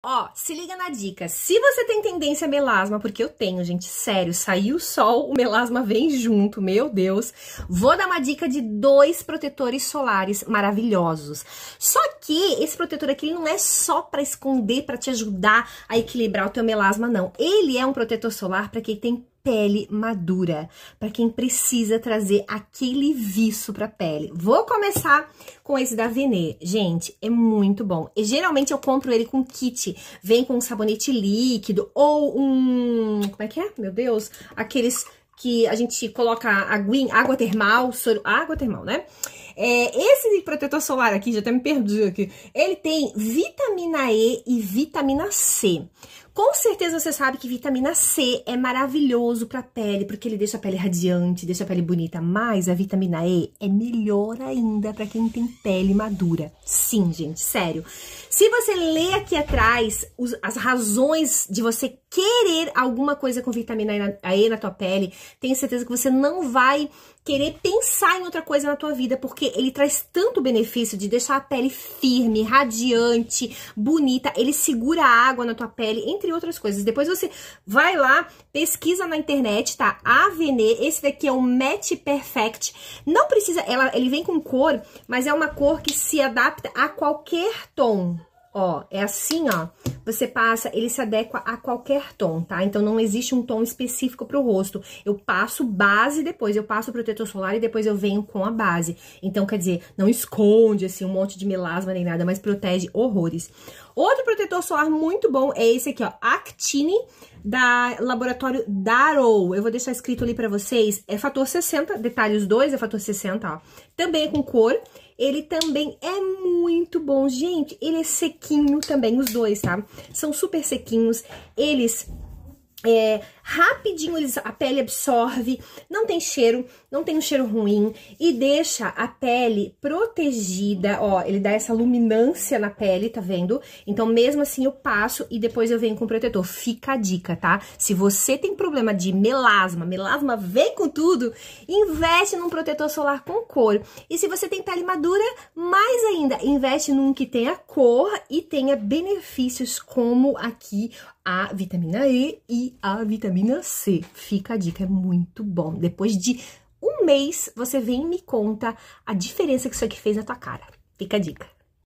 Ó, se liga na dica. Se você tem tendência a melasma, porque eu tenho, gente, sério, saiu o sol, o melasma vem junto, meu Deus. Vou dar uma dica de dois protetores solares maravilhosos. Só que esse protetor aqui não é só para esconder, para te ajudar a equilibrar o teu melasma, não. Ele é um protetor solar para quem tem pele madura, para quem precisa trazer aquele viço para a pele. Vou começar com esse da Venê. Gente, é muito bom. E geralmente eu compro ele com kit, vem com um sabonete líquido ou um, como é que é? Meu Deus, aqueles que a gente coloca água água termal, soro, água termal, né? É, esse protetor solar aqui, já até me perdi aqui, ele tem vitamina E e vitamina C. Com certeza você sabe que vitamina C é maravilhoso para a pele, porque ele deixa a pele radiante, deixa a pele bonita, mas a vitamina E é melhor ainda para quem tem pele madura. Sim, gente, sério. Se você ler aqui atrás os, as razões de você querer alguma coisa com vitamina E na tua pele, tenho certeza que você não vai querer pensar em outra coisa na tua vida, porque ele traz tanto benefício de deixar a pele firme, radiante, bonita, ele segura a água na tua pele, entre entre outras coisas. Depois você vai lá, pesquisa na internet, tá? Avenê, esse daqui é o Match Perfect. Não precisa, ela, ele vem com cor, mas é uma cor que se adapta a qualquer tom. Ó, é assim, ó você passa, ele se adequa a qualquer tom, tá? Então não existe um tom específico pro rosto. Eu passo base depois, eu passo o protetor solar e depois eu venho com a base. Então quer dizer, não esconde assim um monte de melasma nem nada, mas protege horrores. Outro protetor solar muito bom é esse aqui, ó, Actine da Laboratório Darrow. Eu vou deixar escrito ali para vocês, é fator 60, detalhes dois é fator 60, ó. Também é com cor ele também é muito bom, gente. Ele é sequinho também, os dois, tá? São super sequinhos. Eles é, rapidinho eles, a pele absorve, não tem cheiro, não tem um cheiro ruim e deixa a pele protegida, ó, ele dá essa luminância na pele, tá vendo? Então mesmo assim eu passo e depois eu venho com protetor, fica a dica, tá? Se você tem problema de melasma, melasma vem com tudo, investe num protetor solar com cor e se você tem pele madura, mais ainda, investe num que tenha cor e tenha benefícios como aqui a vitamina E e a vitamina C. Fica a dica, é muito bom. Depois de um mês, você vem e me conta a diferença que isso aqui fez na tua cara. Fica a dica.